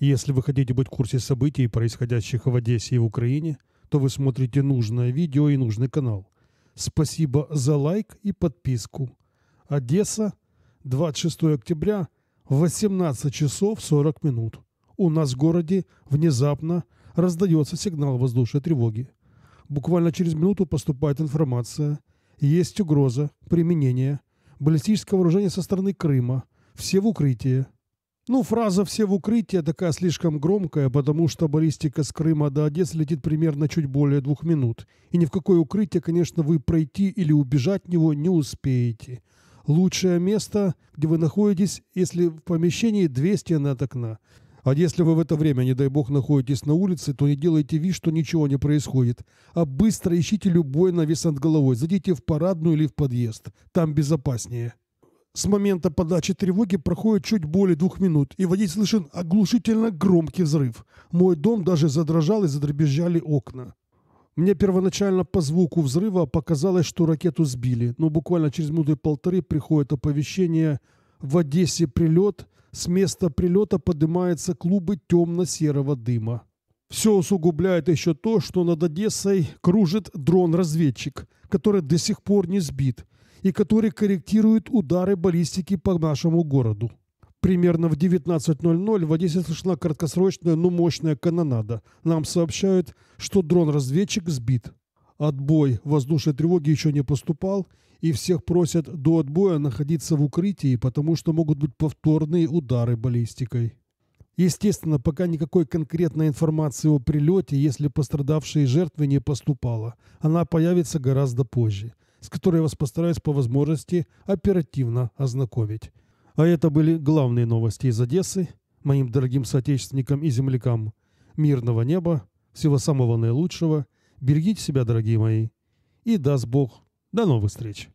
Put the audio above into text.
Если вы хотите быть в курсе событий, происходящих в Одессе и в Украине, то вы смотрите нужное видео и нужный канал. Спасибо за лайк и подписку. Одесса, 26 октября, 18 часов 40 минут. У нас в городе внезапно раздается сигнал воздушной тревоги. Буквально через минуту поступает информация. Есть угроза применения баллистического вооружения со стороны Крыма. Все в укрытии. Ну, фраза «все в укрытие» такая слишком громкая, потому что баллистика с Крыма до Одессы летит примерно чуть более двух минут. И ни в какое укрытие, конечно, вы пройти или убежать от него не успеете. Лучшее место, где вы находитесь, если в помещении две стены от окна. А если вы в это время, не дай бог, находитесь на улице, то не делайте вид, что ничего не происходит, а быстро ищите любой навес над головой, зайдите в парадную или в подъезд, там безопаснее с момента подачи тревоги проходит чуть более двух минут, и в воде слышен оглушительно громкий взрыв. Мой дом даже задрожал и задребезжали окна. Мне первоначально по звуку взрыва показалось, что ракету сбили, но буквально через минуты полторы приходит оповещение «В Одессе прилет», с места прилета поднимаются клубы темно-серого дыма. Все усугубляет еще то, что над Одессой кружит дрон-разведчик, который до сих пор не сбит, и который корректирует удары баллистики по нашему городу. Примерно в 19.00 в Одессе слышна краткосрочная, но мощная канонада. Нам сообщают, что дрон-разведчик сбит. Отбой воздушной тревоги еще не поступал, и всех просят до отбоя находиться в укрытии, потому что могут быть повторные удары баллистикой. Естественно, пока никакой конкретной информации о прилете, если пострадавшие жертвы не поступало. Она появится гораздо позже с которой я вас постараюсь по возможности оперативно ознакомить. А это были главные новости из Одессы, моим дорогим соотечественникам и землякам. Мирного неба, всего самого наилучшего, берегите себя, дорогие мои. И даст Бог, до новых встреч.